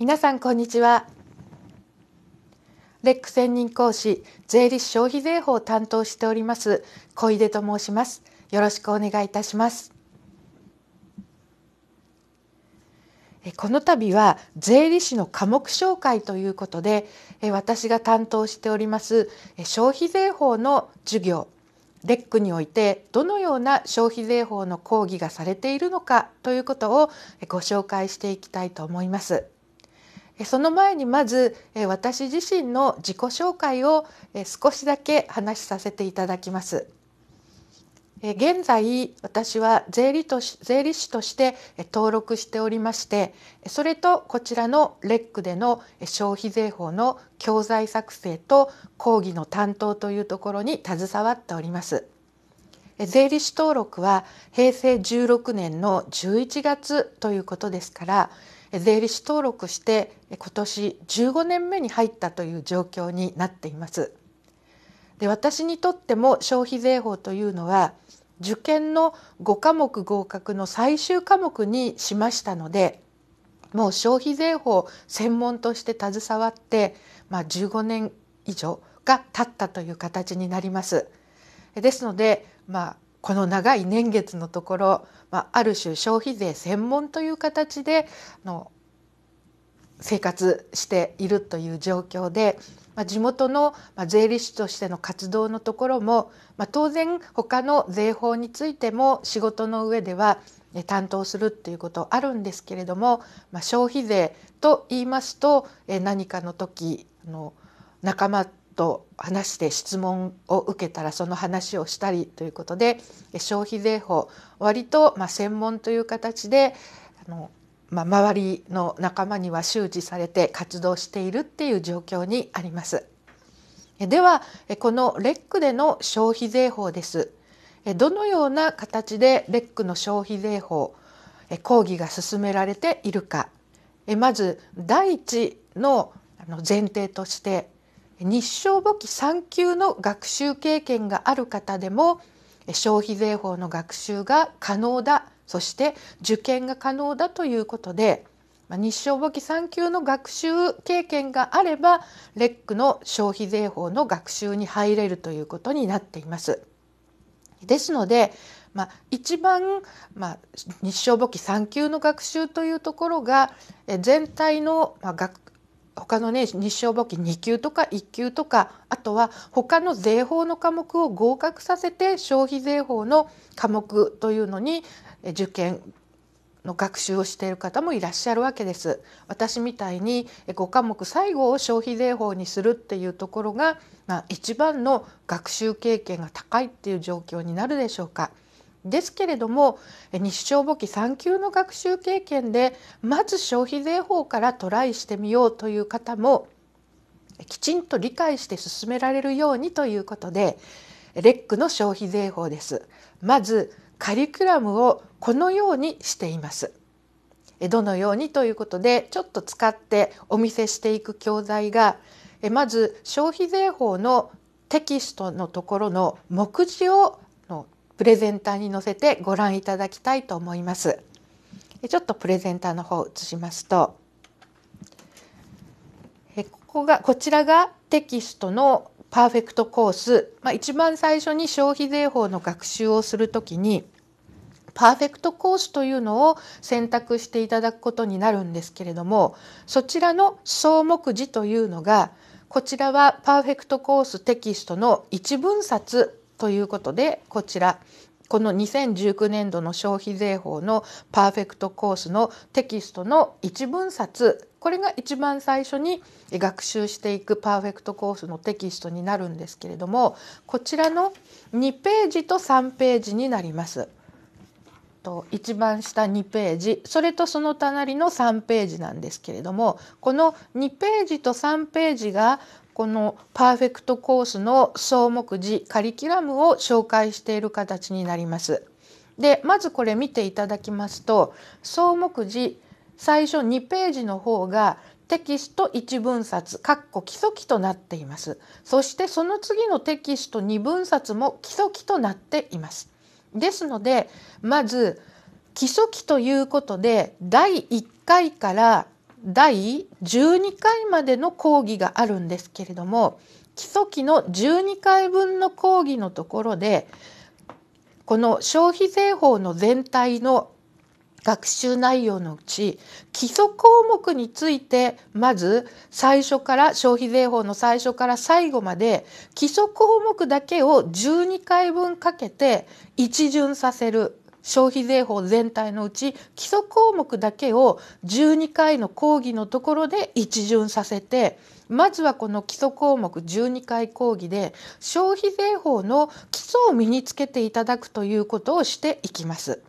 皆さんこんにちはレック専任講師税理士消費税法を担当しております小出と申しますよろしくお願いいたしますこの度は税理士の科目紹介ということで私が担当しております消費税法の授業レックにおいてどのような消費税法の講義がされているのかということをご紹介していきたいと思います。その前にまず私自身の自己紹介を少しだけ話しさせていただきます。現在私は税理と税理士として登録しておりましてそれとこちらのレックでの消費税法の教材作成と講義の担当というところに携わっております。税理士登録は平成16年の11月ということですから税理士登録して今年15年目に入ったという状況になっています。で私にとっても消費税法というのは受験の5科目合格の最終科目にしましたのでもう消費税法専門として携わって、まあ、15年以上が経ったという形になります。ですのでまあ、この長い年月のところ、まあ、ある種消費税専門という形での生活しているという状況で、まあ、地元の税理士としての活動のところも、まあ、当然他の税法についても仕事の上では担当するっていうことあるんですけれども、まあ、消費税と言いますと何かの時あの仲間と話して質問を受けたらその話をしたりということで消費税法割とまあ専門という形であの、まあ、周りの仲間には周知されて活動しているっていう状況にあります。ではこのレックでの消費税法です。どのような形でレックの消費税法講義が進められているかまず第一の前提として日照簿記3級の学習経験がある方でも消費税法の学習が可能だそして受験が可能だということで日照簿記3級の学習経験があればレックの消費税法の学習に入れるということになっています。ですので、まあ、一番、まあ、日照簿記3級の学習というところが全体の、まあ、学他のね日照簿記2級とか1級とかあとは他の税法の科目を合格させて消費税法の科目というのに受験の学習をしている方もいらっしゃるわけです。私みたいに5科目最後を消費税法にするっていうところが、まあ、一番の学習経験が高いっていう状況になるでしょうか。ですけれども日照簿記3級の学習経験でまず消費税法からトライしてみようという方もきちんと理解して進められるようにということでレックの消費税法です。まずカリキュラムをこのようにしています。どのようにということでちょっと使ってお見せしていく教材がまず消費税法のテキストのところの目次をプレゼンターに載せてご覧いただきたいと思います。ちょっとプレゼンターの方を移しますとここがこちらがテキストのパーフェクトコース、まあ、一番最初に消費税法の学習をするときにパーフェクトコースというのを選択していただくことになるんですけれどもそちらの総目次というのがこちらはパーフェクトコーステキストの一文冊ということでこちらこの2019年度の消費税法のパーフェクトコースのテキストの一文冊これが一番最初に学習していくパーフェクトコースのテキストになるんですけれどもこちらの2ページと3ページになります。と一番下2ページそれとその隣の3ページなんですけれどもこの2ページと3ページがこのパーフェクトコースの総目次カリキュラムを紹介している形になります。でまずこれ見ていただきますと総目次最初2ページの方がテキスト1分冊括弧基礎記となっていますそしてその次のテキスト2分冊も基礎記となっていますですのでまず基礎記ということで第1回から第12回までの講義があるんですけれども基礎記の12回分の講義のところでこの消費税法の全体の学習内容のうち基礎項目についてまず最初から消費税法の最初から最後まで基礎項目だけを12回分かけて一巡させる消費税法全体のうち基礎項目だけを12回の講義のところで一巡させてまずはこの基礎項目12回講義で消費税法の基礎を身につけていただくということをしていきます。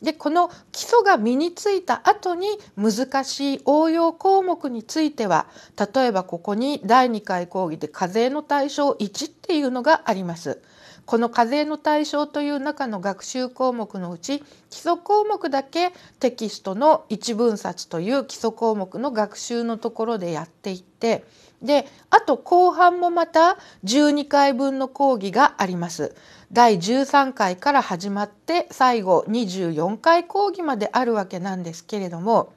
でこの基礎が身についた後に難しい応用項目については例えばここに第2回講義で課税の対象1っていうのがあります。この課税の対象という中の学習項目のうち基礎項目だけテキストの一分冊という基礎項目の学習のところでやっていってであと後半もまた12回分の講義があります。第13回から始まって最後24回講義まであるわけなんですけれども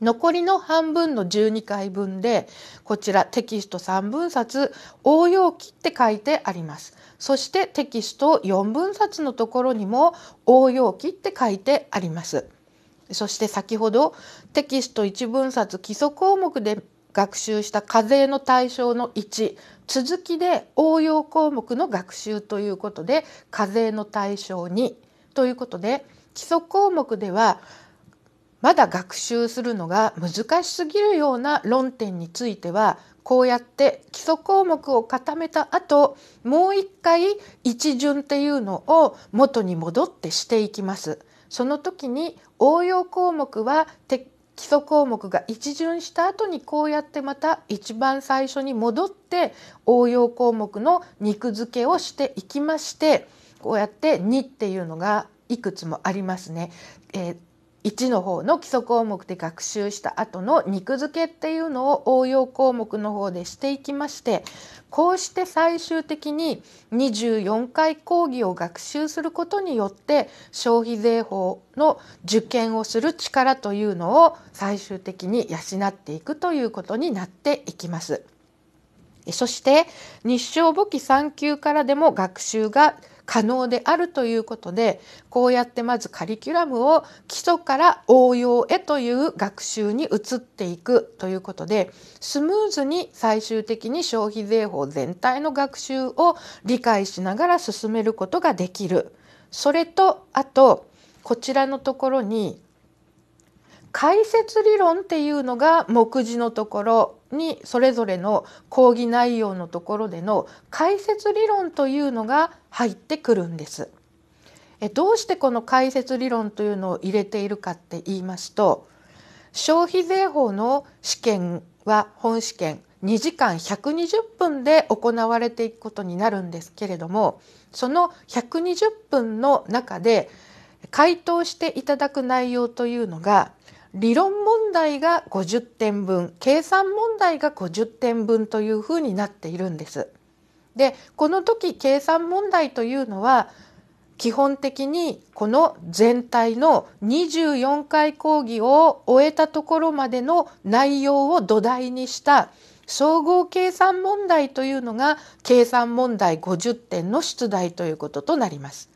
残りの半分の12回分でこちらテキスト3分冊応用期って書いてあります。そしてテキスト4分冊のところにも応用記って書いてあります。そして先ほどテキスト1分冊基礎項目で学習した課税の対象の1続きで応用項目の学習ということで課税の対象2ということで基礎項目ではまだ学習するのが難しすぎるような論点についてはこうやって基礎項目を固めた後もう一回一巡っていうのを元に戻ってしていきます。その時に応用項目は基礎項目が一巡した後にこうやってまた一番最初に戻って応用項目の肉付けをしていきましてこうやって2っていうのがいくつもありますね。えー1の方の基礎項目で学習した後の肉付けっていうのを応用項目の方でしていきましてこうして最終的に24回講義を学習することによって消費税法の受験をする力というのを最終的に養っていくということになっていきます。そして日照簿記3級からでも学習が可能であるということでこうやってまずカリキュラムを基礎から応用へという学習に移っていくということでスムーズに最終的に消費税法全体の学習を理解しながら進めることができる。それとあとこちらのところに解説理論っていうのが目次のところにそれぞれの講義内容のところでの解説理論というのが入ってくるんです。えどうしてこの解説理論というのを入れているかって言いますと消費税法の試験は本試験2時間120分で行われていくことになるんですけれどもその120分の中で回答していただく内容というのが理論問題が50点分計算問題が50点分というふうになっているんです。でこの時計算問題というのは基本的にこの全体の24回講義を終えたところまでの内容を土台にした総合計算問題というのが計算問題50点の出題ということとなります。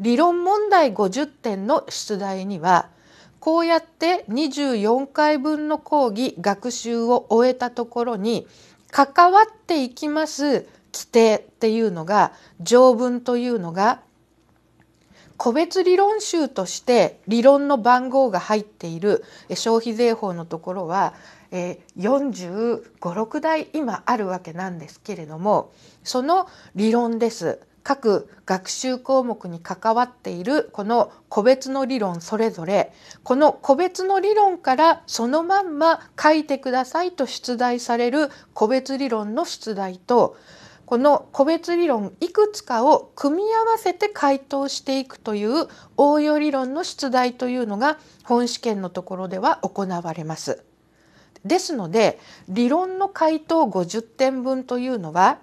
理論問題50点の出題にはこうやって24回分の講義学習を終えたところに関わっていきます規定っていうのが条文というのが個別理論集として理論の番号が入っている消費税法のところは456台今あるわけなんですけれどもその理論です。各学習項目に関わっているこの個別の理論それぞれこの個別の理論からそのまんま書いてくださいと出題される個別理論の出題とこの個別理論いくつかを組み合わせて回答していくという応用理論の出題というのが本試験のところでは行われます。ですので理論の回答50点分というのは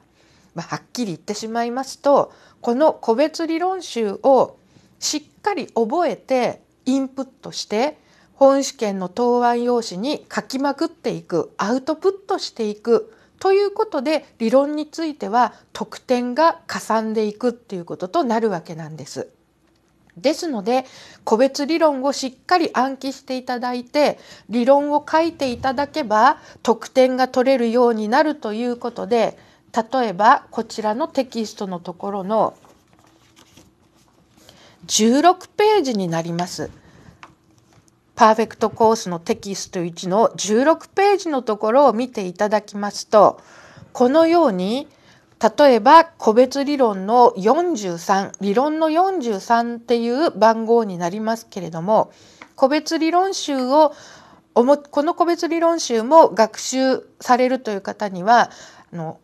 まあ、はっきり言ってしまいますとこの個別理論集をしっかり覚えてインプットして本試験の答案用紙に書きまくっていくアウトプットしていくということで理論については得点がかさんでいくっていうこととなるわけなんです。ですので個別理論をしっかり暗記していただいて理論を書いていただけば得点が取れるようになるということで例えばこちらのテキストのところの16ページになります。パーフェクトコースのテキスト1の16ページのところを見ていただきますとこのように例えば個別理論の43理論の43っていう番号になりますけれども個別理論集をこの個別理論集も学習されるという方にはあの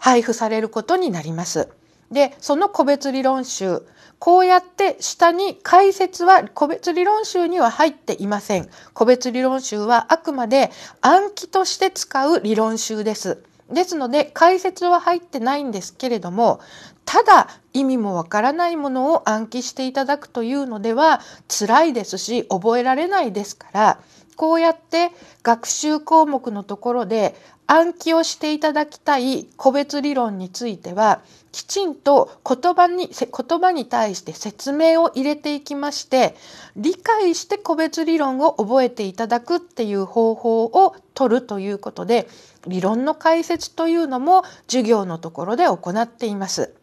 配布されることになります。でその個別理論集こうやって下に解説は個別理論集には入っていません。個別理論集はあくまで暗記として使う理論集です。ですので解説は入ってないんですけれどもただ意味もわからないものを暗記していただくというのでは辛いですし覚えられないですからこうやって学習項目のところで暗記をしていただきたい個別理論についてはきちんと言葉に言葉に対して説明を入れていきまして理解して個別理論を覚えていただくっていう方法をとるということで理論の解説というのも授業のところで行っています。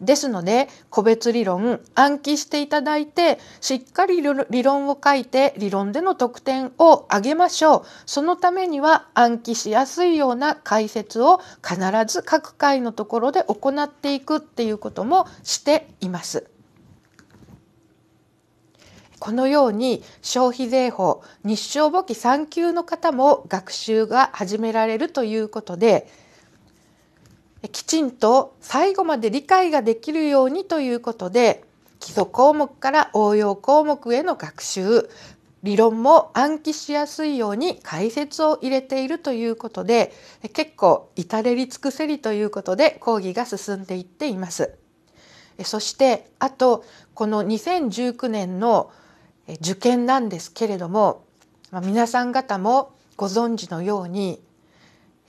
ですので個別理論暗記していただいてしっかり理論を書いて理論での得点を上げましょうそのためには暗記しやすいような解説を必ず各回のところで行っていくっていうこともしています。このように消費税法日照簿記3級の方も学習が始められるということできちんと最後まで理解ができるようにということで基礎項目から応用項目への学習理論も暗記しやすいように解説を入れているということで結構至れり尽くせりということで講義が進んでいっています。そしてあとこの2019年の受験なんですけれども皆さん方もご存知のように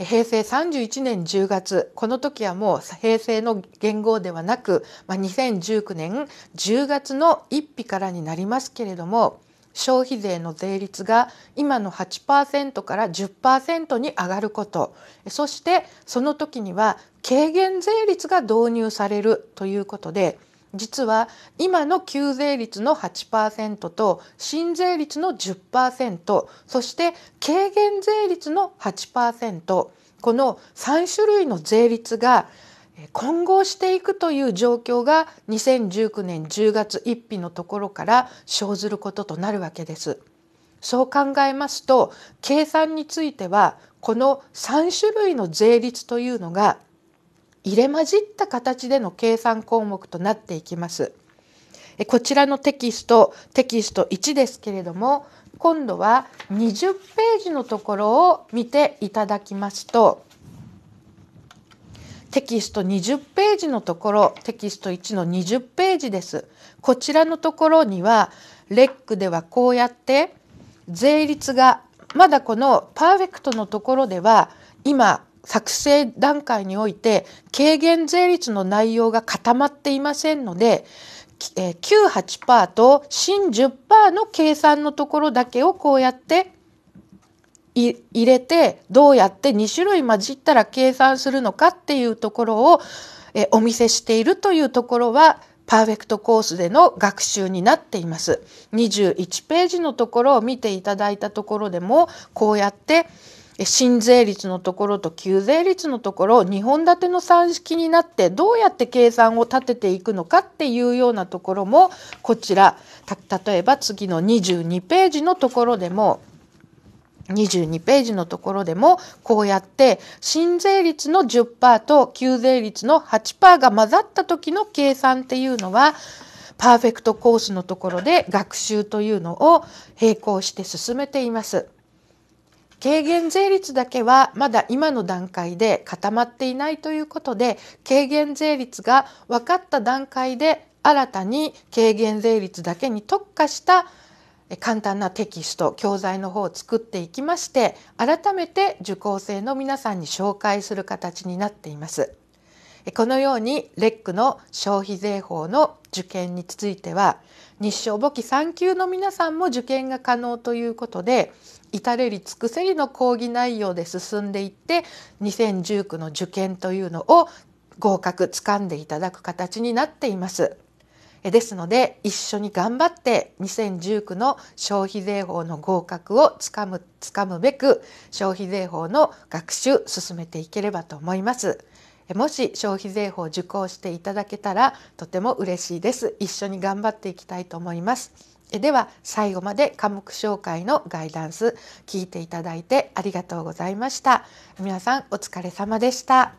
平成31年10月この時はもう平成の元号ではなく、まあ、2019年10月の1日からになりますけれども消費税の税率が今の8%から10%に上がることそしてその時には軽減税率が導入されるということで実は今の旧税率の8%と新税率の10%そして軽減税率の8%この3種類の税率が混合していくという状況が2019年10月1日のところから生ずることとなるわけです。そう考えますと計算についてはこの3種類の税率というのが入れ混じった形での計算項目となっていきます。こちらのテキストテキスト1ですけれども今度は20ページのところを見ていただきますとテキスト20ページのところテキスト1の20ページです。こちらのところにはレックではこうやって税率がまだこのパーフェクトのところでは今作成段階において軽減税率の内容が固まっていませんので98%と新10%の計算のところだけをこうやって入れてどうやって2種類混じったら計算するのかっていうところをお見せしているというところはパーフェクトコースでの学習になっています。21ページのところを見ていただいたところでもこうやって新税率のところと旧税率のところ2本立ての算式になってどうやって計算を立てていくのかっていうようなところもこちら例えば次の22ページのところでも22ページのところでもこうやって新税率の10%と旧税率の8%が混ざった時の計算っていうのはパーフェクトコースのところで学習というのを並行して進めています。軽減税率だけはまだ今の段階で固まっていないということで軽減税率が分かった段階で新たに軽減税率だけに特化した簡単なテキスト教材の方を作っていきまして改めて受講生の皆さんに紹介する形になっています。このようにレックの消費税法の受験については日照簿記3級の皆さんも受験が可能ということで至れり尽くせりの講義内容で進んでいって2019の受験というのを合格掴んでいただく形になっています。ですので一緒に頑張って2019の消費税法の合格を掴む掴むべく消費税法の学習進めていければと思います。もし消費税法を受講していただけたらとても嬉しいです。一緒に頑張っていきたいと思います。では最後まで科目紹介のガイダンス聞いていただいてありがとうございました皆さんお疲れ様でした